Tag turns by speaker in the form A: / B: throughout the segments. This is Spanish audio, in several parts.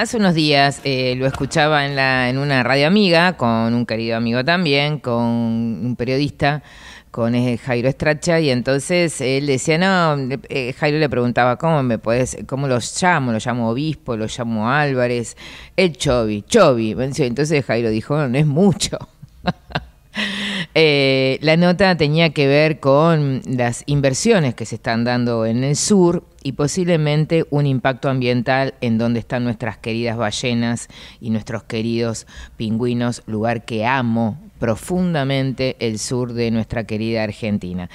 A: Hace unos días eh, lo escuchaba en, la, en una radio amiga, con un querido amigo también, con un periodista, con eh, Jairo Estracha, y entonces él decía, no, eh, Jairo le preguntaba, ¿cómo me puedes, cómo los llamo? ¿Lo llamo Obispo? ¿Lo llamo Álvarez? El Chobi, Chobi. Entonces Jairo dijo, no es mucho. Eh, la nota tenía que ver con las inversiones que se están dando en el sur y posiblemente un impacto ambiental en donde están nuestras queridas ballenas y nuestros queridos pingüinos, lugar que amo profundamente el sur de nuestra querida Argentina.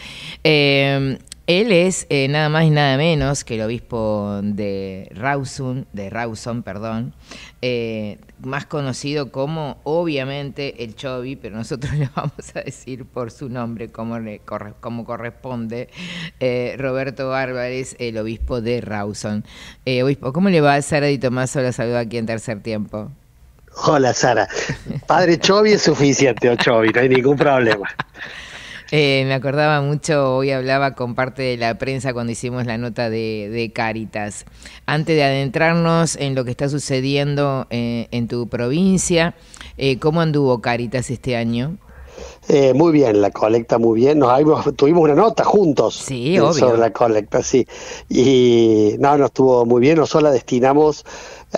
A: Eh, él es eh, nada más y nada menos que el obispo de Rawson, de Rawson, perdón, eh, más conocido como obviamente el Chobi, pero nosotros le vamos a decir por su nombre como, como corresponde, eh, Roberto Álvarez, el obispo de Rawson. obispo, ¿cómo le va Sara Di Tomás? La saluda aquí en tercer tiempo. Hola Sara, padre Chobi es suficiente, o oh Chobi, no hay ningún problema. Eh, me acordaba mucho, hoy hablaba con parte de la prensa cuando hicimos la nota de, Caritas. Antes de adentrarnos en lo que está sucediendo eh, en tu provincia, eh, ¿cómo anduvo Caritas este año?
B: muy bien, la colecta muy bien. Nos tuvimos una nota juntos sobre la colecta, sí. Y no, nos estuvo muy bien. Nosotros la destinamos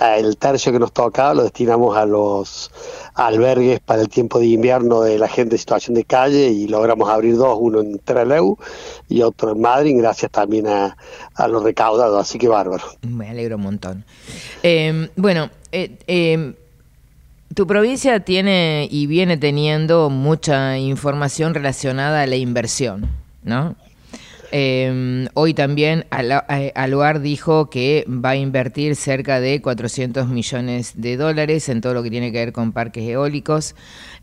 B: el tercio que nos tocaba lo destinamos a los albergues para el tiempo de invierno de la gente en situación de calle y logramos abrir dos, uno en Tereleu y otro en Madrid, gracias también a, los recaudados. así que bárbaro.
A: Me alegro un montón. Em, bueno, eh, em, tu provincia tiene y viene teniendo mucha información relacionada a la inversión, ¿no? Em, hoy también Aluar eh, dijo que va a invertir cerca de 400 millones de dólares en todo lo que tiene que ver con parques eólicos.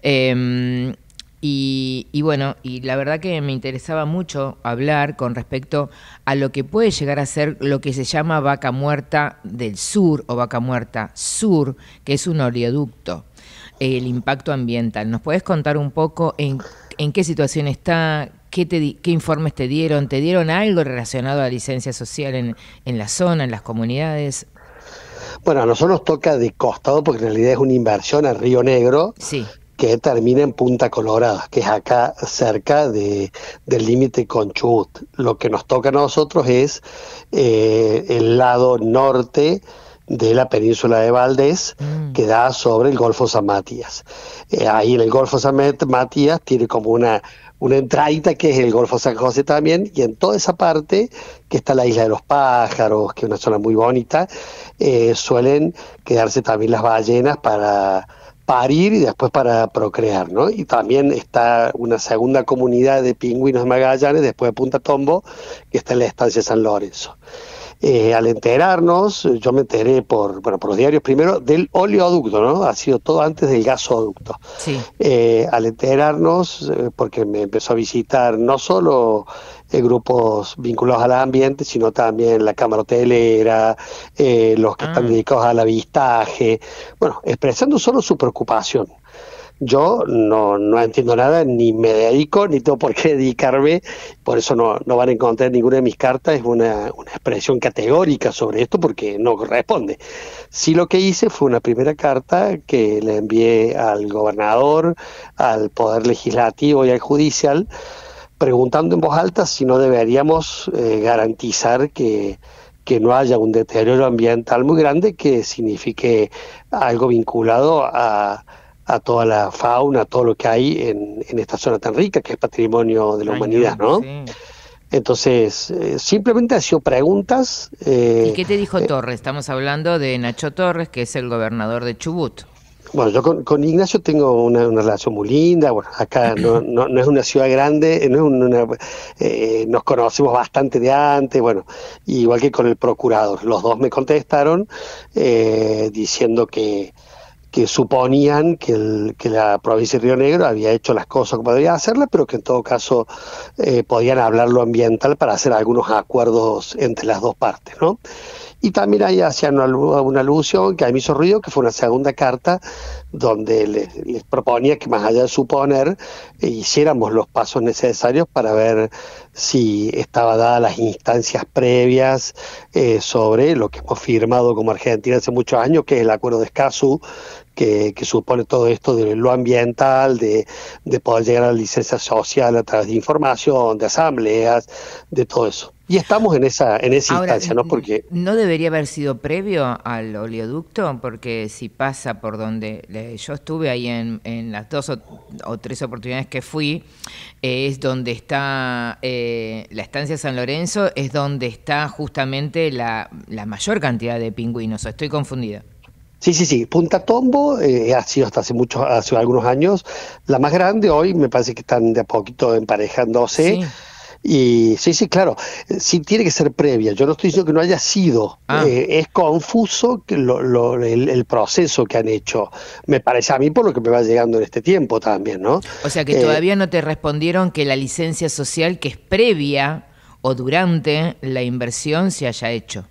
A: Em, y, bueno, y la verdad que me interesaba mucho hablar con respecto a lo que puede llegar a ser lo que se llama vaca muerta del sur o vaca muerta sur, que es un oleoducto, el impacto ambiental. ¿Nos puedes contar un poco en qué situación está, ¿Qué, informes te dieron? ¿Te dieron algo relacionado a licencia social en, en la zona, en las comunidades?
B: Bueno, a nosotros nos toca de costado porque en realidad es una inversión al Río Negro que termina en Punta Colorada, que es acá cerca del límite con Chubut. Lo que nos toca a nosotros es eh, el lado norte de la península de Valdés mm. que da sobre el Golfo San Matías. Eh, ahí en el Golfo San Matías tiene como una una entradita que es el Golfo San José también, y en toda esa parte, que está la Isla de los Pájaros, que es una zona muy bonita, eh, suelen quedarse también las ballenas para parir y después para procrear, ¿no? Y también está una segunda comunidad de pingüinos Magallanes, después de Punta Tombo, que está en la estancia San Lorenzo. Eh, al enterarnos, yo me enteré por, por los diarios primero del oleoducto, ¿no? Ha sido todo antes del gasoducto. Eh, al enterarnos, eh, porque me empezó a visitar no solo grupos vinculados al ambiente, sino también la cámara hotelera, los que están ah. dedicados al avistaje, bueno, expresando solo su preocupación yo no, no entiendo nada, ni me dedico, ni tengo por qué dedicarme, por eso no, no van a encontrar ninguna de mis cartas, es una, una expresión categórica sobre esto porque no corresponde. Sí lo que hice fue una primera carta que le envié al gobernador, al Poder Legislativo y al Judicial, preguntando en voz alta si no deberíamos eh, garantizar que no haya un deterioro ambiental muy grande que signifique algo vinculado a, a toda la fauna, a todo lo que hay en, en esta zona tan rica que es patrimonio de la humanidad, ¿no? Entonces, eh, simplemente ha sido preguntas. Eh, ¿Y
A: qué te dijo eh, Torres? Estamos hablando de Nacho Torres, que es el gobernador de Chubut. Bueno, yo
B: con, Ignacio tengo una, relación muy linda. Bueno, acá no, es una ciudad grande, no es una, nos conocemos bastante de antes, bueno, igual que con el procurador. Los dos me contestaron diciendo que, que suponían que, el, que, la provincia de Río Negro había hecho las cosas que debía hacerlas, pero que en todo caso eh, podían hablar lo ambiental para hacer algunos acuerdos entre las dos partes, ¿no? Y también ahí hacían una, alusión que a mí hizo ruido, que fue una segunda carta donde les, proponía que más allá de suponer, eh, hiciéramos los pasos necesarios para ver si estaba dadas las instancias previas eh, sobre lo que hemos firmado como Argentina hace muchos años, que es el acuerdo de Escazú, que, supone todo esto de lo ambiental, de, poder llegar a la licencia social a través de información, de asambleas, de todo eso. Y estamos en esa, en esa instancia, ¿no? Porque.
A: No debería haber sido previo al oleoducto, porque si pasa por donde eh, yo estuve ahí en, las dos o, tres oportunidades que fui, eh, es donde está eh, la estancia San Lorenzo, es donde está justamente la, la mayor cantidad de pingüinos. Estoy confundida.
B: Sí, sí, sí. Punta Tombo eh, ha sido hasta hace muchos, hace algunos años la más grande. Hoy me parece que están de a poquito emparejándose. Sí. Y sí, sí, claro. Eh, sí tiene que ser previa. Yo no estoy diciendo que no haya sido. Ah. Eh, es confuso que el, proceso que han hecho. Me parece a mí por lo que me va llegando en este tiempo también, ¿no? O sea que todavía
A: no te respondieron que la licencia social que es previa o durante la inversión se haya hecho.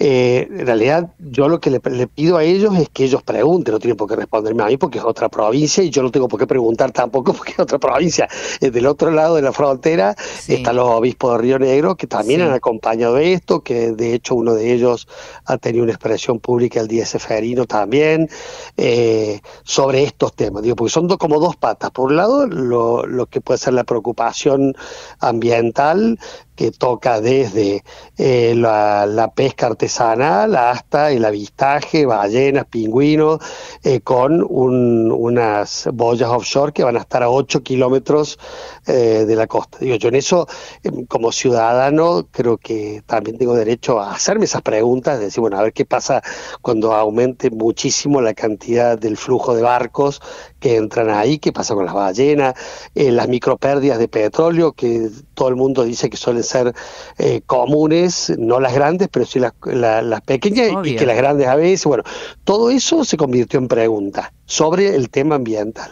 B: Eh, en realidad, yo lo que le, pido a ellos es que ellos pregunten, no tienen por qué responderme a mí porque es otra provincia y yo no tengo por qué preguntar tampoco porque es otra provincia. Eh, del otro lado de la frontera están los obispos de Río Negro que también han acompañado esto, que de hecho uno de ellos ha tenido una expresión pública el día ferino también eh, sobre estos temas. Digo, porque son como dos patas. Por un lado, lo, que puede ser la preocupación ambiental que toca desde la, la pesca artesanal artesanal hasta el avistaje, ballenas, pingüinos, eh, con unas boyas offshore que van a estar a 8 kilómetros eh, de la costa. Digo, yo en eso, em, como ciudadano, creo que también tengo derecho a hacerme esas preguntas, decir, bueno, a ver qué pasa cuando aumente muchísimo la cantidad del flujo de barcos que entran ahí, qué pasa con las ballenas, eh, las micropérdidas de petróleo, que todo el mundo dice que suelen ser eh, comunes, no las grandes, pero sí las la, las pequeñas y que las grandes a veces. Bueno, todo eso se convirtió en pregunta sobre el tema ambiental.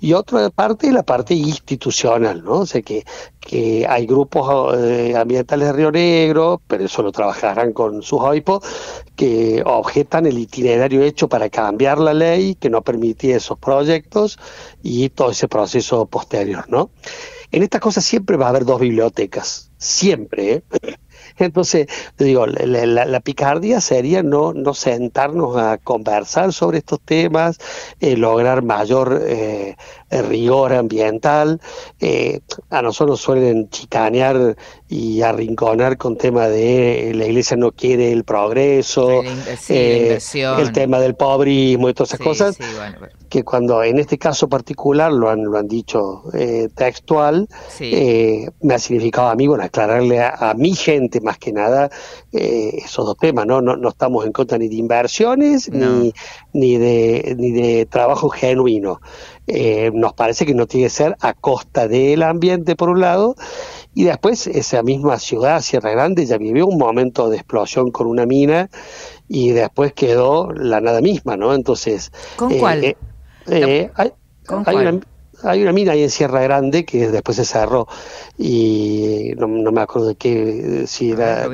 B: Y otra parte la parte institucional, ¿no? O sea, que, que hay grupos eh, ambientales de Río Negro, pero eso lo trabajarán con sus OIPO, que objetan el itinerario hecho para cambiar la ley que no permitía esos proyectos y todo ese proceso posterior, ¿no? En estas cosas siempre va a haber dos bibliotecas, siempre. ¿eh? Entonces, digo, la, la, picardía sería no, no sentarnos a conversar sobre estos temas, eh, lograr mayor eh, rigor ambiental. Eh, a nosotros suelen chicanear y arrinconar con tema de eh, la iglesia no quiere el progreso, eh, el tema del pobrismo y todas esas cosas, que cuando en este caso particular lo han, lo han dicho textual, me ha significado a mí, bueno, aclararle a, mi gente más que nada esos dos temas, ¿no? ¿no? No estamos en contra ni de inversiones ni, ni, de, ni de trabajo genuino nos parece que no tiene que ser a costa del ambiente, por un lado, y después esa misma ciudad, Sierra Grande, ya vivió un momento de explosión con una mina y después quedó la nada misma, ¿no? Entonces... ¿Con eh, cuál? Eh, eh, hay, Una, mina ahí en Sierra Grande que después se cerró y no, me acuerdo de qué, si era...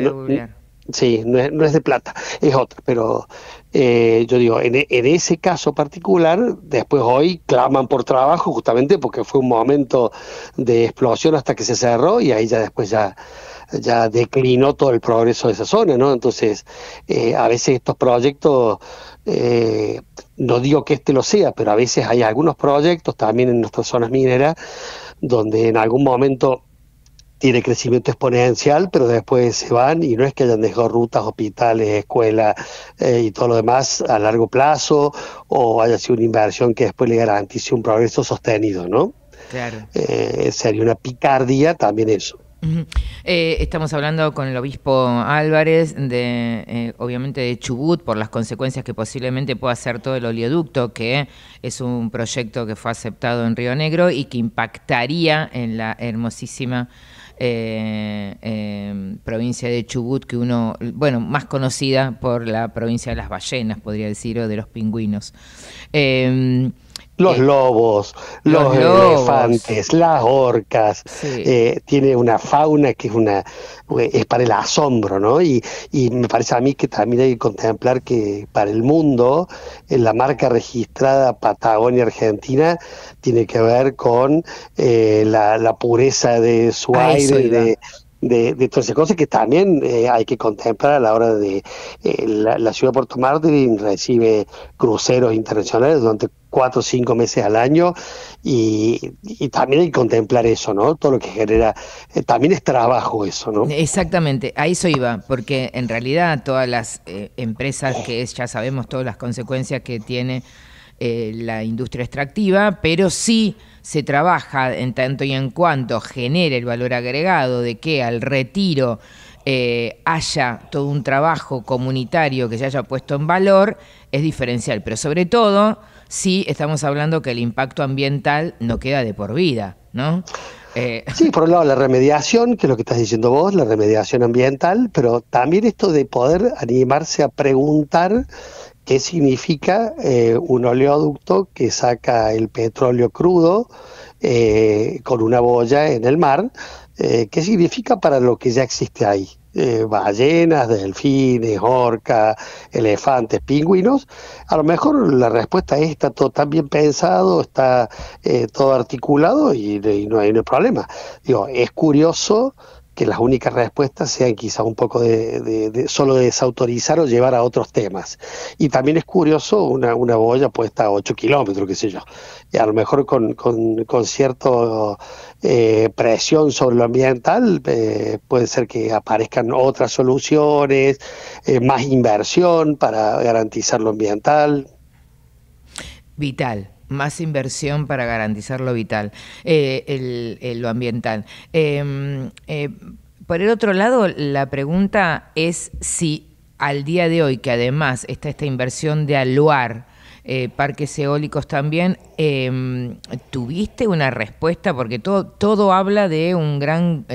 B: sí, no es, de plata, es otra, pero eh, yo digo, en, en, ese caso particular, después hoy claman por trabajo justamente porque fue un momento de explosión hasta que se cerró y ahí ya después ya, ya declinó todo el progreso de esa zona, ¿no? Entonces, eh, a veces estos proyectos, eh, no digo que este lo sea, pero a veces hay algunos proyectos también en nuestras zonas mineras donde en algún momento tiene crecimiento exponencial, pero después se van y no es que hayan dejado rutas, hospitales, escuelas eh, y todo lo demás a largo plazo o haya sido una inversión que después le garantice un progreso sostenido, ¿no? Claro. Eh, sería una picardía también eso.
A: Eh, estamos hablando con el obispo Álvarez, de, obviamente de Chubut, por las consecuencias que posiblemente pueda hacer todo el oleoducto, que es un proyecto que fue aceptado en Río Negro y que impactaría en la hermosísima eh, provincia de Chubut, que uno, bueno, más conocida por la provincia de las ballenas, podría decir, o de los pingüinos. Em, eh,
B: los lobos, los, elefantes, las orcas, eh, tiene una fauna que es una eh, es para el asombro, ¿no? Y, me parece a mí que también hay que contemplar que para el mundo la marca registrada Patagonia Argentina tiene que ver con la, la, pureza de su ah, aire y de de, todas esas cosas que también hay que contemplar a la hora de la, ciudad de Puerto Martín recibe cruceros internacionales durante cuatro o cinco meses al año y, también hay que contemplar eso, ¿no? Todo lo que genera, eh, también es trabajo eso, ¿no?
A: Exactamente, a eso iba, porque en realidad todas las eh, empresas que es, ya sabemos todas las consecuencias que tiene eh, la industria extractiva, pero sí se trabaja en tanto y en cuanto genere el valor agregado de que al retiro haya todo un trabajo comunitario que se haya puesto en valor, es diferencial, pero sobre todo sí estamos hablando que el impacto ambiental no queda de por vida, ¿no? Eh,
B: sí, por un lado la remediación, que es lo que estás diciendo vos, la remediación ambiental, pero también esto de poder animarse a preguntar qué significa eh, un oleoducto que saca el petróleo crudo eh, con una boya en el mar, qué significa para lo que ya existe ahí. Eh, ballenas, delfines, orcas, elefantes, pingüinos. A lo mejor la respuesta es, está todo tan bien pensado, está eh, todo articulado y, no hay, ningún problema. Digo, es curioso que las únicas respuestas sean quizá un poco de, de, solo desautorizar o llevar a otros temas. Y también es curioso una, una boya puesta a 8 kilómetros, qué sé yo, y a lo mejor con, con, cierta eh, presión sobre lo ambiental eh, puede ser que aparezcan otras soluciones, eh, más inversión para garantizar lo ambiental.
A: Vital, más inversión para garantizar lo vital, eh, lo ambiental. Em, eh, por el otro lado, la pregunta es si al día de hoy, que además está esta inversión de aluar eh, parques eólicos también, em, ¿tuviste una respuesta? Porque todo, todo habla de un gran...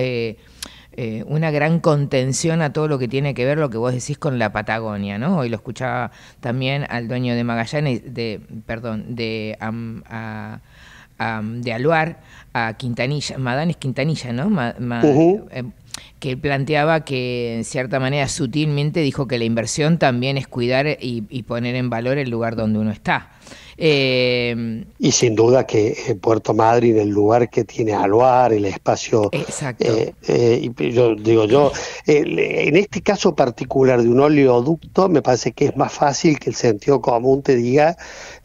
A: Eh, una gran contención a todo lo que tiene que ver lo que vos decís con la Patagonia, ¿no? Hoy lo escuchaba también al dueño de Magallanes, de, perdón, de, Aluar, a Quintanilla, Madanes Quintanilla, ¿no? Em, que planteaba que en cierta manera sutilmente dijo que la inversión también es cuidar y poner en valor el lugar donde uno está. Eh,
B: y sin duda que eh, Puerto Madryn, el lugar que tiene Aluar, el espacio... Exacto. Eh, yo digo yo, en este caso particular de un oleoducto, me parece que es más fácil que el sentido común te diga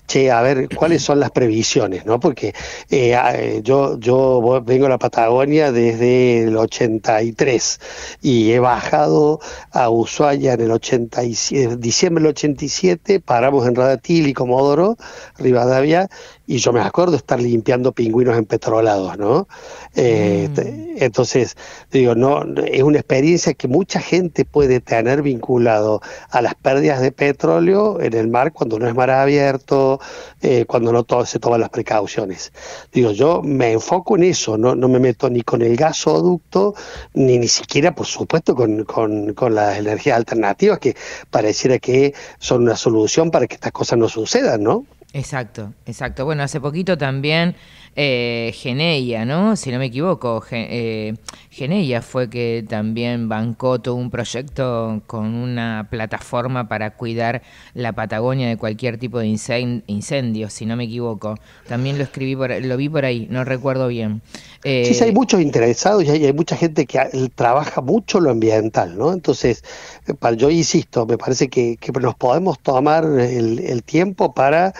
B: che, a ver, ¿cuáles son las previsiones? ¿no? Porque eh, eh, yo, yo vengo a la Patagonia desde el 83 y he bajado a Ushuaia en el 87, diciembre del 87, paramos en Radatil y Comodoro, Rivadavia, y yo me acuerdo estar limpiando pingüinos empetrolados, ¿no? Eh, mm. Entonces, digo, no, es una experiencia que mucha gente puede tener vinculado a las pérdidas de petróleo en el mar cuando no es mar abierto, eh, cuando no se toman las precauciones. Digo, yo me enfoco en eso, no, me meto ni con el gasoducto, ni ni siquiera, por supuesto, con, con las energías alternativas, que pareciera que son una solución para que estas cosas no sucedan, ¿no?
A: Exacto, exacto. Bueno, hace poquito también eh, Geneia, ¿no? Si no me equivoco, eh, Geneia fue que también bancó todo un proyecto con una plataforma para cuidar la Patagonia de cualquier tipo de incendio, si no me equivoco. También lo escribí, por, lo vi por ahí, no recuerdo bien. Eh, sí, hay
B: muchos interesados y hay, mucha gente que trabaja mucho lo ambiental, ¿no? Entonces, eh, yo insisto, me parece que, nos podemos tomar el, el tiempo para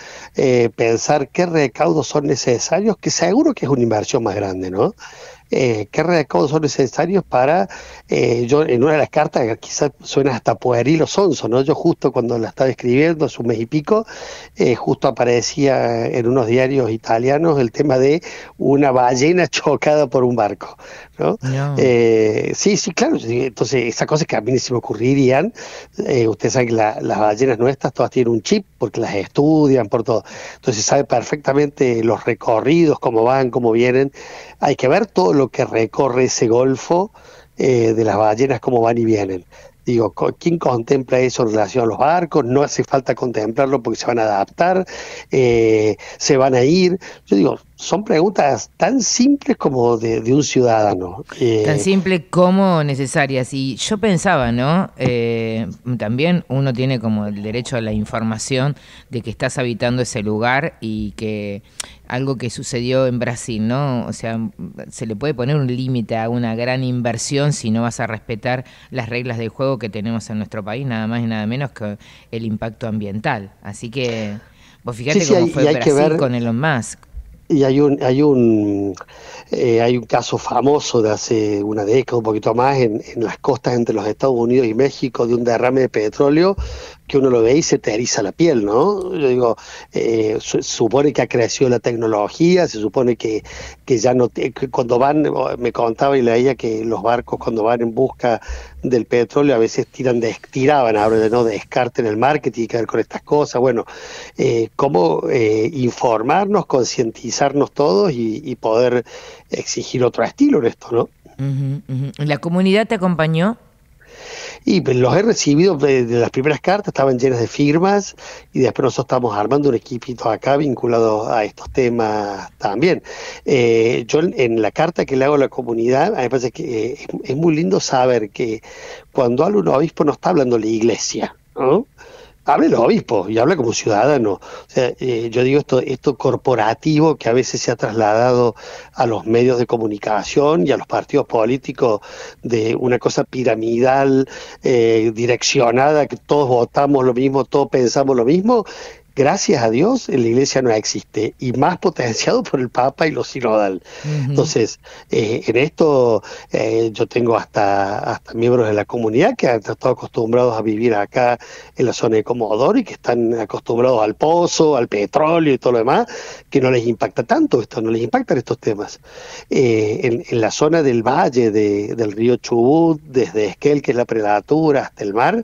B: pensar qué recaudos son necesarios, que seguro que es una inversión más grande, ¿no? eh, qué recaudos son necesarios para, eh, yo en una de las cartas, quizás suena hasta pueril o sonso, ¿no? Yo justo cuando la estaba escribiendo, hace un mes y pico, eh, justo aparecía en unos diarios italianos el tema de una ballena chocada por un barco, ¿no? Eh, sí, sí, claro, entonces esas cosas que a mí ni se me ocurrirían, Usted sabe que las ballenas nuestras todas tienen un chip porque las estudian, por todo, entonces sabe perfectamente los recorridos, cómo van, cómo vienen, hay que ver todo lo que recorre ese golfo eh, de las ballenas, cómo van y vienen. Digo, ¿quién contempla eso en relación a los barcos? No hace falta contemplarlo porque se van a adaptar, eh, se van a ir. Yo digo, son preguntas tan simples como de, un ciudadano. Eh, tan
A: simples como necesarias. Y yo pensaba, ¿no? Eh, también uno tiene como el derecho a la información de que estás habitando ese lugar y que algo que sucedió en Brasil, ¿no? O sea, se le puede poner un límite a una gran inversión si no vas a respetar las reglas del juego que tenemos en nuestro país, nada más y nada menos que el impacto ambiental. Así que... Vos fijate cómo fue Brasil con Elon Musk
B: y hay un hay un eh, hay un caso famoso de hace una década un poquito más en, en, las costas entre los Estados Unidos y México de un derrame de petróleo que uno lo ve y se te eriza la piel, ¿no? Yo digo, eh, se supone que ha crecido la tecnología, se supone que, que ya no, cuando van, me contaba y leía que los barcos cuando van en busca del petróleo a veces tiran, de, tiraban, ahora de no, descarten descarte en el marketing que con estas cosas, bueno, eh, cómo eh, informarnos, concientizarnos todos y, poder exigir otro estilo en esto, ¿no?
A: ¿La comunidad te acompañó?
B: Y los he recibido de, las primeras cartas, estaban llenas de firmas y después nosotros estamos armando un equipito acá vinculado a estos temas también. Eh, yo en la carta que le hago a la comunidad, a mí me parece que eh, es, muy lindo saber que cuando habla un obispo no está hablando la iglesia, ¿no? Hable el obispo y habla como ciudadano. O sea, eh, yo digo esto, esto corporativo que a veces se ha trasladado a los medios de comunicación y a los partidos políticos de una cosa piramidal, eh, direccionada, que todos votamos lo mismo, todos pensamos lo mismo, gracias a Dios, la iglesia no existe, y más potenciado por el Papa y los sinodal. Entonces, eh, en esto eh, yo tengo hasta, hasta miembros de la comunidad que han estado acostumbrados a vivir acá en la zona de Comodoro y que están acostumbrados al pozo, al petróleo y todo lo demás, que no les impacta tanto esto, no les impactan estos temas. Eh, en, la zona del valle de, del río Chubut, desde Esquel, que es la predatura, hasta el mar,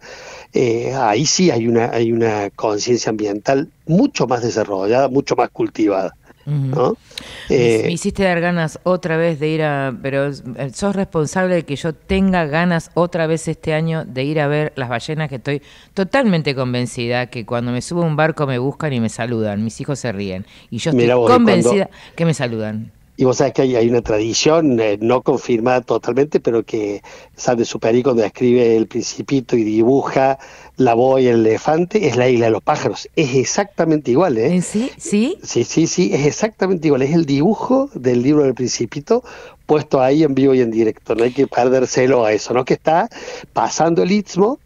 B: ahí sí hay una, hay una conciencia ambiental mucho más desarrollada, mucho más cultivada. ¿No? Eh, me
A: hiciste dar ganas otra vez de ir a. Pero eh, sos responsable de que yo tenga ganas otra vez este año de ir a ver las ballenas, que estoy totalmente convencida que cuando me subo a un barco me buscan y me saludan. Mis hijos se ríen. Y yo estoy convencida que me saludan.
B: Y vos sabés que hay, una tradición eh, no confirmada totalmente, pero que San Superi cuando escribe El Principito y dibuja la boa y el elefante, es la isla de los pájaros. Es exactamente igual, ¿eh? Sí, sí. Sí, sí, sí, es exactamente igual. Es el dibujo del libro del Principito puesto ahí en vivo y en directo. No hay que perdérselo a eso, ¿no? Que está pasando el istmo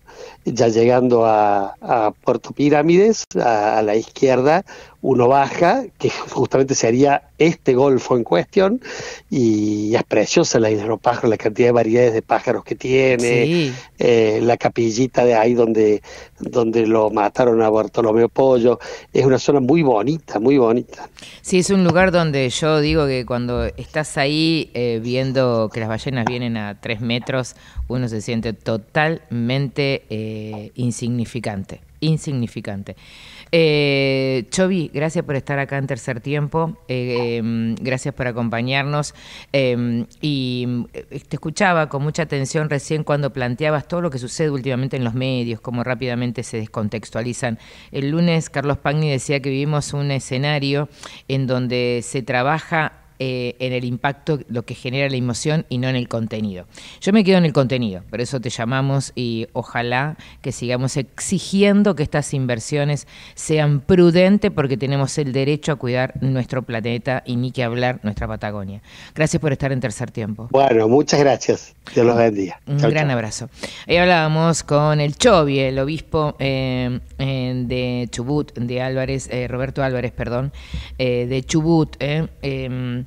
B: ya llegando a, Puerto Pirámides, a, la izquierda, uno baja, que justamente sería este golfo en cuestión, y es preciosa la isla de los pájaros, la cantidad de variedades de pájaros que tiene, eh, la capillita de ahí donde, donde lo mataron a Bartolomeo Pollo, es una zona muy bonita, muy bonita.
A: Sí, es un lugar donde yo digo que cuando estás ahí eh, viendo que las ballenas vienen a tres metros, uno se siente totalmente... Eh, eh, insignificante, insignificante. Eh, gracias por estar acá en tercer tiempo, eh, em, gracias por acompañarnos em, y em, eh, te escuchaba con mucha atención recién cuando planteabas todo lo que sucede últimamente en los medios, cómo rápidamente se descontextualizan. El lunes Carlos Pagni decía que vivimos un escenario en donde se trabaja eh, en el impacto, lo que genera la emoción y no en el contenido. Yo me quedo en el contenido, por eso te llamamos y ojalá que sigamos exigiendo que estas inversiones sean prudentes porque tenemos el derecho a cuidar nuestro planeta y ni que hablar nuestra Patagonia. Gracias por estar en tercer tiempo.
B: Bueno, muchas gracias. te los bendiga. Un gran abrazo.
A: Ahí hablábamos con el Chovi, el obispo eh, eh, de Chubut, de Álvarez, Roberto Álvarez, perdón, de Chubut. eh, em,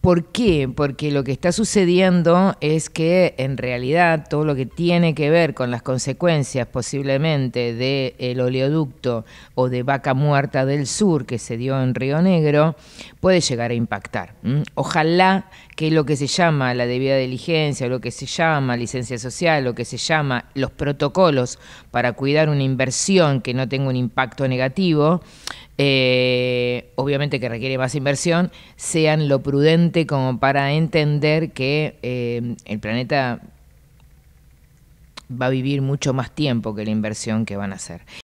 A: ¿Por qué? Porque lo que está sucediendo es que en realidad todo lo que tiene que ver con las consecuencias posiblemente del oleoducto o de vaca muerta del sur que se dio en Río Negro puede llegar a impactar. Ojalá que lo que se llama la debida diligencia, lo que se llama licencia social, lo que se llama los protocolos para cuidar una inversión que no tenga un impacto negativo, eh, obviamente que requiere más inversión, sean lo prudente como para entender que eh, el planeta va a vivir mucho más tiempo que la inversión que van a hacer.